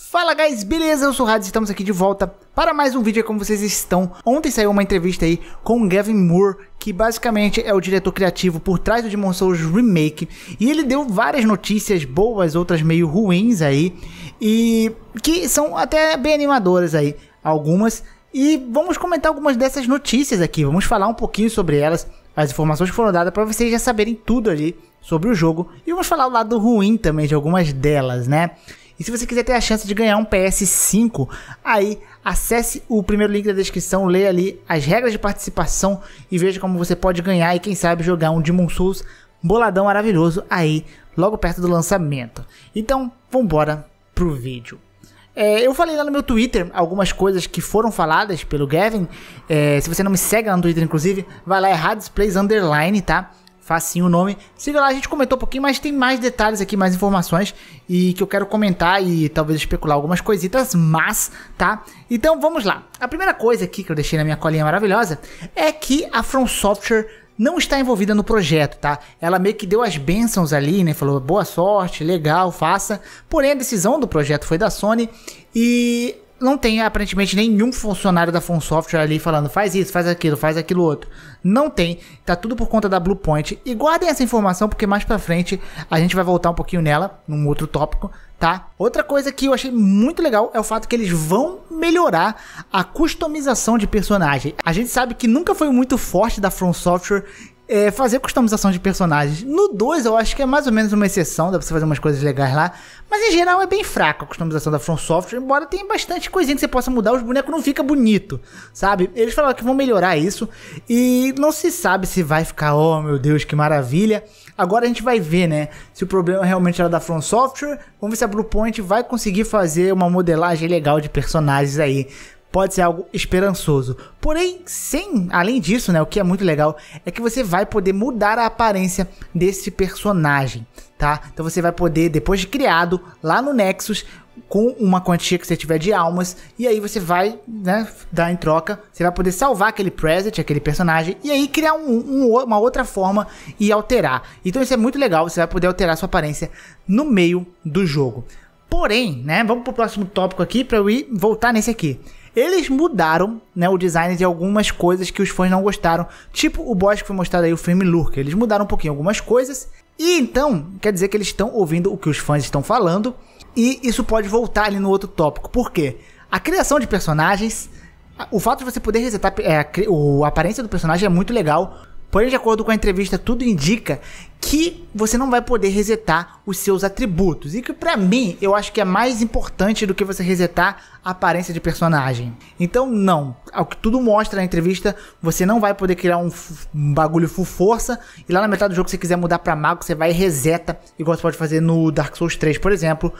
Fala guys, beleza? Eu sou o Hades e estamos aqui de volta para mais um vídeo é como vocês estão. Ontem saiu uma entrevista aí com o Gavin Moore, que basicamente é o diretor criativo por trás do Demon Souls Remake, e ele deu várias notícias boas, outras meio ruins aí, e que são até bem animadoras aí, algumas. E vamos comentar algumas dessas notícias aqui, vamos falar um pouquinho sobre elas, as informações que foram dadas para vocês já saberem tudo ali sobre o jogo, e vamos falar o lado ruim também de algumas delas, né? E se você quiser ter a chance de ganhar um PS5, aí acesse o primeiro link da descrição, leia ali as regras de participação e veja como você pode ganhar e quem sabe jogar um Demon Souls boladão maravilhoso aí logo perto do lançamento. Então, vambora pro vídeo. É, eu falei lá no meu Twitter algumas coisas que foram faladas pelo Gavin. É, se você não me segue lá no Twitter, inclusive, vai lá, é Radisplays Underline, tá? facinho o nome. Siga lá, a gente comentou um pouquinho, mas tem mais detalhes aqui, mais informações e que eu quero comentar e talvez especular algumas coisitas, mas, tá? Então vamos lá. A primeira coisa aqui que eu deixei na minha colinha maravilhosa é que a From Software não está envolvida no projeto, tá? Ela meio que deu as bênçãos ali, né? Falou boa sorte, legal, faça. Porém, a decisão do projeto foi da Sony e não tem aparentemente nenhum funcionário da From Software ali falando faz isso, faz aquilo, faz aquilo outro. Não tem, tá tudo por conta da Bluepoint. E guardem essa informação porque mais para frente a gente vai voltar um pouquinho nela, num outro tópico, tá? Outra coisa que eu achei muito legal é o fato que eles vão melhorar a customização de personagem. A gente sabe que nunca foi muito forte da From Software é, fazer customização de personagens. No 2, eu acho que é mais ou menos uma exceção, dá pra você fazer umas coisas legais lá. Mas em geral é bem fraca a customização da From Software, embora tenha bastante coisinha que você possa mudar, os bonecos não fica bonito, sabe? Eles falaram que vão melhorar isso e não se sabe se vai ficar, oh meu Deus, que maravilha. Agora a gente vai ver, né? Se o problema realmente era da From Software, vamos ver se a Bluepoint vai conseguir fazer uma modelagem legal de personagens aí pode ser algo esperançoso. Porém, sem, além disso, né, o que é muito legal é que você vai poder mudar a aparência desse personagem, tá? Então você vai poder, depois de criado, lá no Nexus, com uma quantia que você tiver de almas, e aí você vai, né, dar em troca, você vai poder salvar aquele present, aquele personagem, e aí criar um, um, uma outra forma e alterar. Então isso é muito legal, você vai poder alterar sua aparência no meio do jogo. Porém, né, vamos pro próximo tópico aqui para eu ir voltar nesse aqui. Eles mudaram né, o design de algumas coisas que os fãs não gostaram, tipo o boss que foi mostrado aí, o filme Lurker. Eles mudaram um pouquinho algumas coisas, e então quer dizer que eles estão ouvindo o que os fãs estão falando, e isso pode voltar ali no outro tópico. Por quê? A criação de personagens, o fato de você poder resetar é, a, a aparência do personagem é muito legal, Porém, de acordo com a entrevista, tudo indica que você não vai poder resetar os seus atributos. E que para mim, eu acho que é mais importante do que você resetar a aparência de personagem. Então não, ao que tudo mostra na entrevista, você não vai poder criar um, um bagulho full força e lá na metade do jogo se você quiser mudar para mago, você vai e reseta, igual você pode fazer no Dark Souls 3, por exemplo.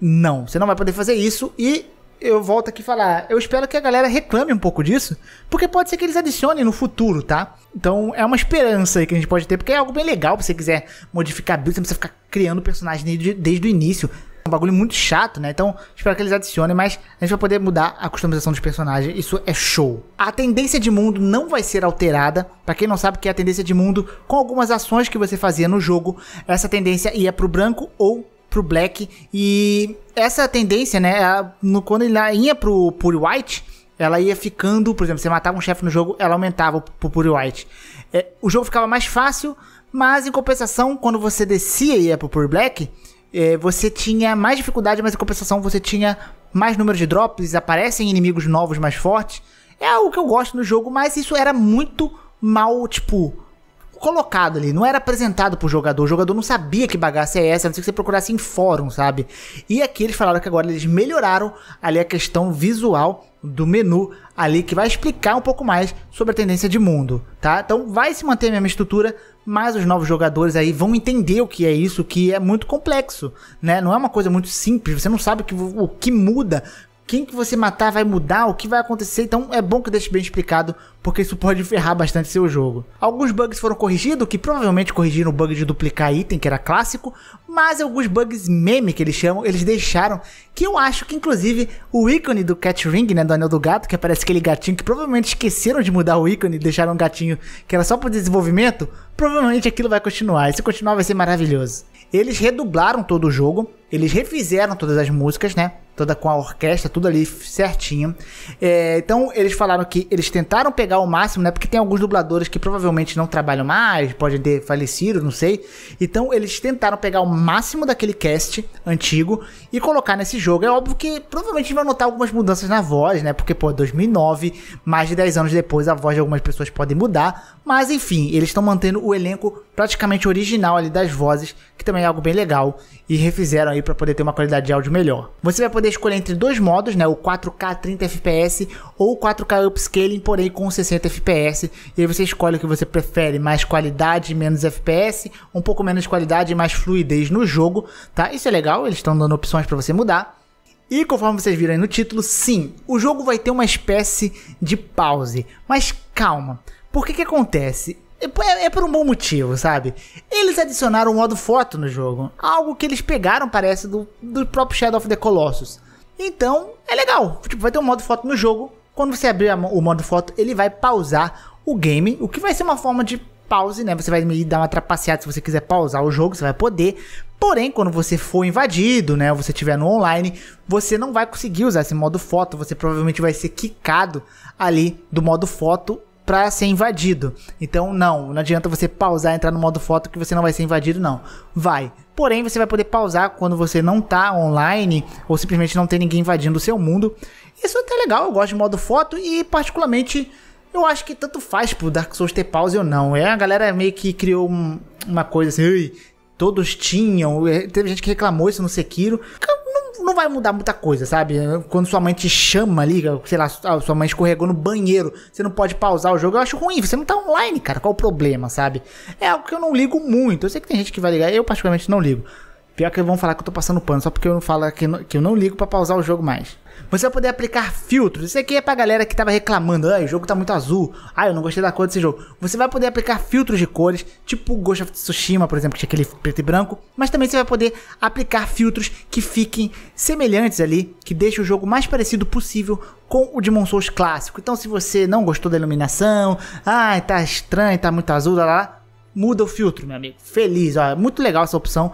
Não, você não vai poder fazer isso e eu volto aqui falar, eu espero que a galera reclame um pouco disso, porque pode ser que eles adicionem no futuro, tá? Então é uma esperança aí que a gente pode ter, porque é algo bem legal se você quiser modificar build, você não precisa ficar criando personagem desde, desde o início. É um bagulho muito chato, né? Então, espero que eles adicionem, mas a gente vai poder mudar a customização dos personagens, isso é show. A tendência de mundo não vai ser alterada. Para quem não sabe que é a tendência de mundo, com algumas ações que você fazia no jogo, essa tendência ia pro branco ou pro black. E essa tendência, né? no, quando ele ia pro Pure White, ela ia ficando. Por exemplo, você matava um chefe no jogo, ela aumentava pro Pure White. É, o jogo ficava mais fácil, mas em compensação, quando você descia e ia pro Pure Black, é, você tinha mais dificuldade, mas em compensação você tinha mais número de drops, aparecem inimigos novos mais fortes. É algo que eu gosto no jogo, mas isso era muito mal, tipo colocado ali, não era apresentado pro jogador. O jogador não sabia que bagaça é essa, a não ser que você procurasse em fórum, sabe? E aqui eles falaram que agora eles melhoraram ali a questão visual do menu ali que vai explicar um pouco mais sobre a tendência de mundo, tá? Então vai se manter a mesma estrutura, mas os novos jogadores aí vão entender o que é isso, que é muito complexo, né? Não é uma coisa muito simples, você não sabe o que, o que muda quem que você matar vai mudar, o que vai acontecer, então é bom que deixe bem explicado, porque isso pode ferrar bastante seu jogo. Alguns bugs foram corrigidos, que provavelmente corrigiram o bug de duplicar item, que era clássico, mas alguns bugs meme, que eles chamam, eles deixaram, que eu acho que inclusive o ícone do Cat Ring, né, do Anel do Gato, que aparece aquele gatinho, que provavelmente esqueceram de mudar o ícone e deixaram um gatinho que era só para desenvolvimento, provavelmente aquilo vai continuar, e se continuar vai ser maravilhoso. Eles redublaram todo o jogo, eles refizeram todas as músicas, né? Toda com a orquestra, tudo ali certinho. É, então, eles falaram que eles tentaram pegar o máximo, né? Porque tem alguns dubladores que provavelmente não trabalham mais, pode ter falecido, não sei. Então, eles tentaram pegar o máximo daquele cast antigo e colocar nesse jogo. É óbvio que provavelmente vai notar algumas mudanças na voz, né? Porque, pô, 2009, é mais de 10 anos depois, a voz de algumas pessoas pode mudar. Mas, enfim, eles estão mantendo o elenco praticamente original ali das vozes, que também é algo bem legal. E refizeram aí aí para poder ter uma qualidade de áudio melhor. Você vai poder escolher entre dois modos, né, o 4K 30 FPS ou 4K upscaling, porém com 60 FPS. E aí você escolhe o que você prefere, mais qualidade, menos FPS, um pouco menos qualidade e mais fluidez no jogo, tá? Isso é legal, eles estão dando opções para você mudar. E conforme vocês viram aí no título, sim, o jogo vai ter uma espécie de pause. Mas calma, por que que acontece? É, é, é por um bom motivo, sabe? Eles adicionaram o um modo foto no jogo, algo que eles pegaram, parece, do, do próprio Shadow of the Colossus. Então, é legal. Tipo, vai ter um modo foto no jogo. Quando você abrir a, o modo foto, ele vai pausar o game, o que vai ser uma forma de pause, né? Você vai me dar uma trapaceada se você quiser pausar o jogo, você vai poder. Porém, quando você for invadido, né, ou você estiver no online, você não vai conseguir usar esse modo foto, você provavelmente vai ser quicado ali do modo foto para ser invadido. Então, não, não adianta você pausar, entrar no modo foto que você não vai ser invadido, não. Vai. Porém, você vai poder pausar quando você não tá online ou simplesmente não tem ninguém invadindo o seu mundo. Isso é até é legal, eu gosto de modo foto e particularmente eu acho que tanto faz pro Dark Souls ter pause ou não. É a galera meio que criou um, uma coisa assim, todos tinham, é, teve gente que reclamou isso no Sekiro não vai mudar muita coisa, sabe? Quando sua mãe te chama, liga, sei lá, sua mãe escorregou no banheiro, você não pode pausar o jogo, eu acho ruim. Você não tá online, cara, qual o problema, sabe? É algo que eu não ligo muito. Eu sei que tem gente que vai ligar, eu particularmente não ligo. Pior que vão falar que eu tô passando pano, só porque eu não falo que, que eu não ligo para pausar o jogo mais. Você vai poder aplicar filtros. Isso aqui é pra galera que tava reclamando. Ah, o jogo tá muito azul. Ah, eu não gostei da cor desse jogo. Você vai poder aplicar filtros de cores, tipo Ghost of Tsushima, por exemplo, que tinha aquele preto e branco. Mas também você vai poder aplicar filtros que fiquem semelhantes ali, que deixem o jogo mais parecido possível com o Demon Souls clássico. Então, se você não gostou da iluminação, ah, tá estranho, tá muito azul, lá, lá, lá muda o filtro, meu amigo. Feliz, ó, é muito legal essa opção.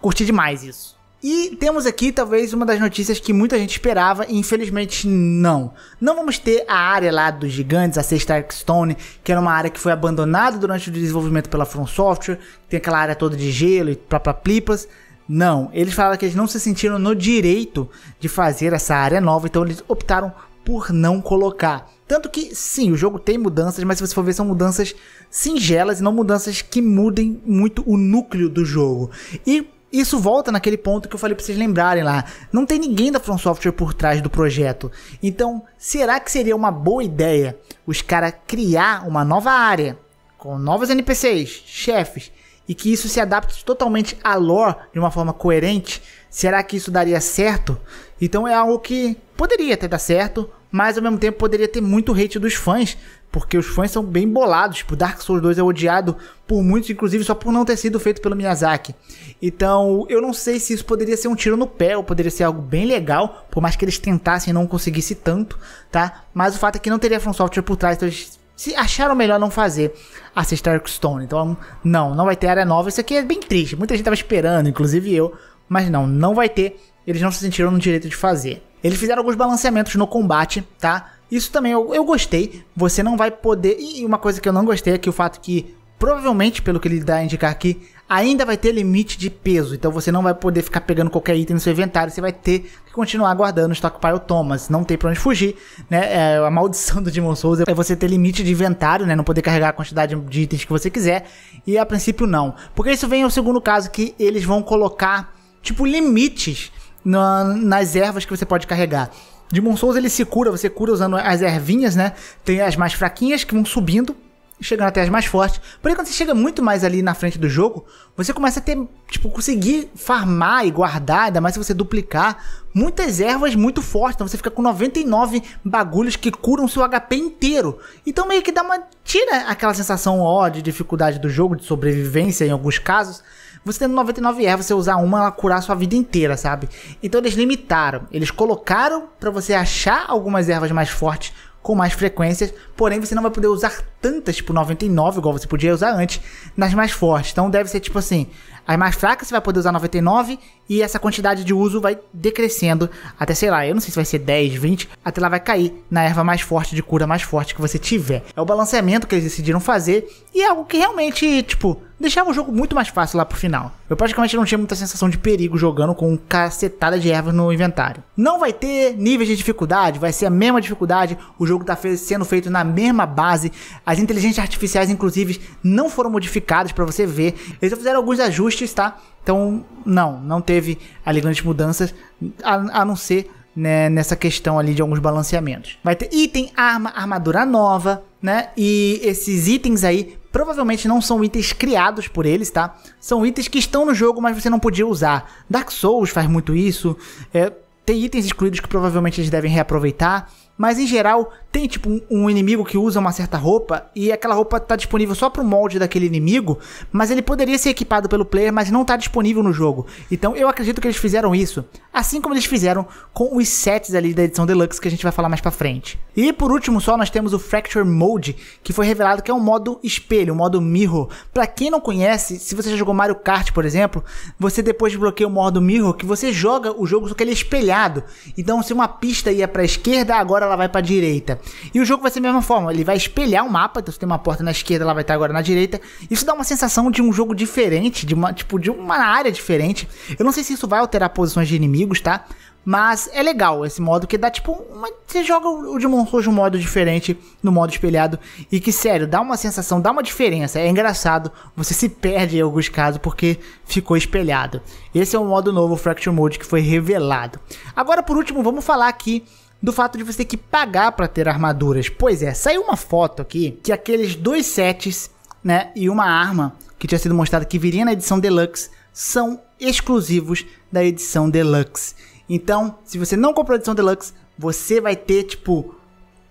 Curti demais isso. E temos aqui talvez uma das notícias que muita gente esperava e infelizmente não. Não vamos ter a área lá dos gigantes, a sexta Stone que era uma área que foi abandonada durante o desenvolvimento pela From Software, tem aquela área toda de gelo e própria plipas. Não, eles falaram que eles não se sentiram no direito de fazer essa área nova, então eles optaram por não colocar. Tanto que, sim, o jogo tem mudanças, mas se você for ver, são mudanças singelas e não mudanças que mudem muito o núcleo do jogo. E isso volta naquele ponto que eu falei para vocês lembrarem lá. Não tem ninguém da From Software por trás do projeto. Então, será que seria uma boa ideia os caras criar uma nova área com novos NPCs, chefes e que isso se adapte totalmente à lore de uma forma coerente? Será que isso daria certo? Então é algo que poderia até dar certo, mas ao mesmo tempo poderia ter muito hate dos fãs, porque os fãs são bem bolados. Tipo, Dark Souls 2 é odiado por muitos, inclusive só por não ter sido feito pelo Miyazaki. Então, eu não sei se isso poderia ser um tiro no pé ou poderia ser algo bem legal, por mais que eles tentassem e não conseguissem tanto, tá? Mas o fato é que não teria From Software por trás, então eles se acharam melhor não fazer a Sister Stone. Então, não, não vai ter área nova. Isso aqui é bem triste. Muita gente tava esperando, inclusive eu, mas não, não vai ter eles não se sentiram no direito de fazer. Eles fizeram alguns balanceamentos no combate, tá? Isso também eu, eu gostei. Você não vai poder. E uma coisa que eu não gostei é que o fato que, provavelmente, pelo que ele dá a indicar aqui, ainda vai ter limite de peso. Então você não vai poder ficar pegando qualquer item no seu inventário. Você vai ter que continuar guardando o Stockpile Thomas. Não tem pra onde fugir, né? É, a maldição do Demon Souls é você ter limite de inventário, né? Não poder carregar a quantidade de itens que você quiser. E a princípio, não. Porque isso vem ao segundo caso que eles vão colocar, tipo, limites na, nas ervas que você pode carregar. Demon Souls ele se cura, você cura usando as ervinhas, né? Tem as mais fraquinhas que vão subindo, chegando até as mais fortes. Porém, quando você chega muito mais ali na frente do jogo, você começa a ter, tipo, conseguir farmar e guardar, ainda mais se você duplicar, muitas ervas muito fortes. Então você fica com 99 bagulhos que curam seu HP inteiro. Então meio que dá uma. tira aquela sensação ó de dificuldade do jogo, de sobrevivência em alguns casos. Você tendo 99 ervas, você usar uma, ela curar a sua vida inteira, sabe? Então eles limitaram. Eles colocaram para você achar algumas ervas mais fortes com mais frequências, porém você não vai poder usar tantas, tipo 99, igual você podia usar antes, nas mais fortes. Então deve ser tipo assim: as mais fracas você vai poder usar 99 e essa quantidade de uso vai decrescendo até, sei lá, eu não sei se vai ser 10, 20, até lá vai cair na erva mais forte, de cura mais forte que você tiver. É o balanceamento que eles decidiram fazer e é algo que realmente, tipo, deixava o jogo muito mais fácil lá pro final. Eu praticamente não tinha muita sensação de perigo jogando com cacetada de ervas no inventário. Não vai ter níveis de dificuldade, vai ser a mesma dificuldade, o jogo tá sendo feito na mesma base, as inteligências artificiais, inclusive, não foram modificadas para você ver. Eles fizeram alguns ajustes, tá? Então, não, não teve ali grandes mudanças, a, a não ser né, nessa questão ali de alguns balanceamentos. Vai ter item, arma, armadura nova, né? E esses itens aí provavelmente não são itens criados por eles, tá? São itens que estão no jogo, mas você não podia usar. Dark Souls faz muito isso. É, tem itens excluídos que provavelmente eles devem reaproveitar. Mas em geral, tem tipo um, um, inimigo que usa uma certa roupa e aquela roupa tá disponível só pro molde daquele inimigo, mas ele poderia ser equipado pelo player, mas não tá disponível no jogo. Então eu acredito que eles fizeram isso, assim como eles fizeram com os sets ali da edição Deluxe que a gente vai falar mais pra frente. E por último só nós temos o Fracture Mode, que foi revelado que é um modo espelho, um modo mirror. Para quem não conhece, se você já jogou Mario Kart, por exemplo, você depois desbloqueia o modo mirror que você joga o jogo só que ele é espelhado. Então se uma pista ia para esquerda, agora ela vai para direita. E o jogo vai ser da mesma forma, ele vai espelhar o mapa, então se tem uma porta na esquerda, ela vai estar agora na direita. Isso dá uma sensação de um jogo diferente, de uma, tipo, de uma área diferente. Eu não sei se isso vai alterar posições de inimigos, tá? Mas é legal esse modo que dá tipo uma, você joga o Demon Souls de um modo diferente, no modo espelhado e que sério, dá uma sensação, dá uma diferença. É engraçado, você se perde em alguns casos porque ficou espelhado. Esse é o modo novo Fracture Mode que foi revelado. Agora por último, vamos falar aqui do fato de você ter que pagar para ter armaduras. Pois é, saiu uma foto aqui que aqueles dois sets, né, e uma arma que tinha sido mostrada que viria na edição Deluxe são exclusivos da edição Deluxe. Então, se você não comprou a edição Deluxe, você vai ter tipo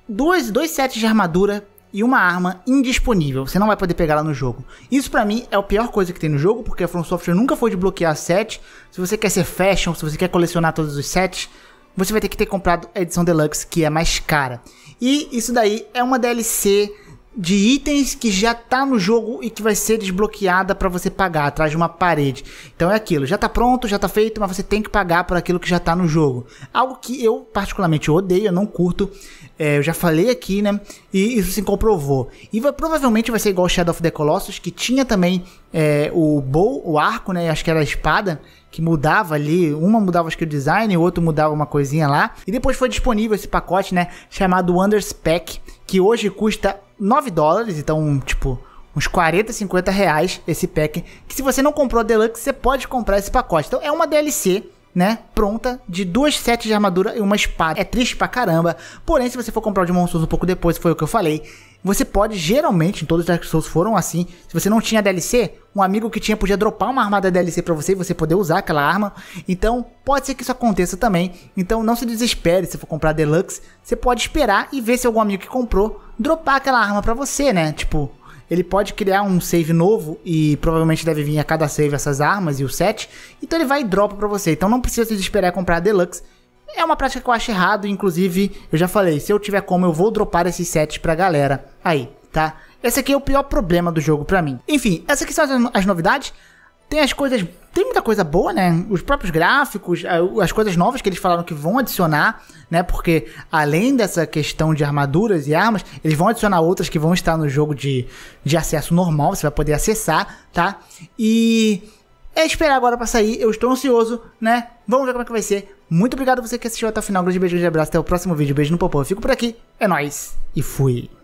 dois, dois sets de armadura e uma arma indisponível. Você não vai poder pegar lá no jogo. Isso para mim é a pior coisa que tem no jogo, porque a From Software nunca foi de bloquear set. Se você quer ser fashion, se você quer colecionar todos os sets, você vai ter que ter comprado a edição deluxe, que é mais cara. E isso daí é uma DLC de itens que já tá no jogo e que vai ser desbloqueada para você pagar atrás de uma parede. Então é aquilo, já tá pronto, já tá feito, mas você tem que pagar por aquilo que já tá no jogo. Algo que eu particularmente odeio, eu não curto. É, eu já falei aqui, né? E isso se comprovou. E vai, provavelmente vai ser igual Shadow of the Colossus, que tinha também é, o bow, o arco, né? Acho que era a espada, que mudava ali, uma mudava acho que o design, o outro mudava uma coisinha lá. E depois foi disponível esse pacote, né, chamado Wonders Pack, que hoje custa 9 dólares, então, tipo, uns 40, 50 reais esse pack, que se você não comprou a Deluxe, você pode comprar esse pacote. Então, é uma DLC né, pronta, de duas sets de armadura e uma espada. É triste pra caramba, porém se você for comprar o de monstros um pouco depois, foi o que eu falei, você pode, geralmente, em todos os Dark Souls foram assim. Se você não tinha DLC, um amigo que tinha podia dropar uma armada DLC para você e você poder usar aquela arma. Então, pode ser que isso aconteça também. Então, não se desespere se for comprar Deluxe. Você pode esperar e ver se algum amigo que comprou dropar aquela arma para você, né? Tipo, ele pode criar um save novo e provavelmente deve vir a cada save essas armas e o set. Então, ele vai e dropa pra você. Então, não precisa se desesperar comprar Deluxe é uma prática que eu acho errado, inclusive, eu já falei, se eu tiver como, eu vou dropar esses sets pra galera aí, tá? Esse aqui é o pior problema do jogo pra mim. Enfim, essas aqui são as novidades. Tem as coisas. Tem muita coisa boa, né? Os próprios gráficos, as coisas novas que eles falaram que vão adicionar, né? Porque além dessa questão de armaduras e armas, eles vão adicionar outras que vão estar no jogo de, de acesso normal, você vai poder acessar, tá? E é esperar agora pra sair, eu estou ansioso, né? Vamos ver como é que vai ser. Muito obrigado a você que assistiu até o final. Grande beijo, grande abraço. Até o próximo vídeo. Beijo no popô. Eu fico por aqui. É nóis. E fui.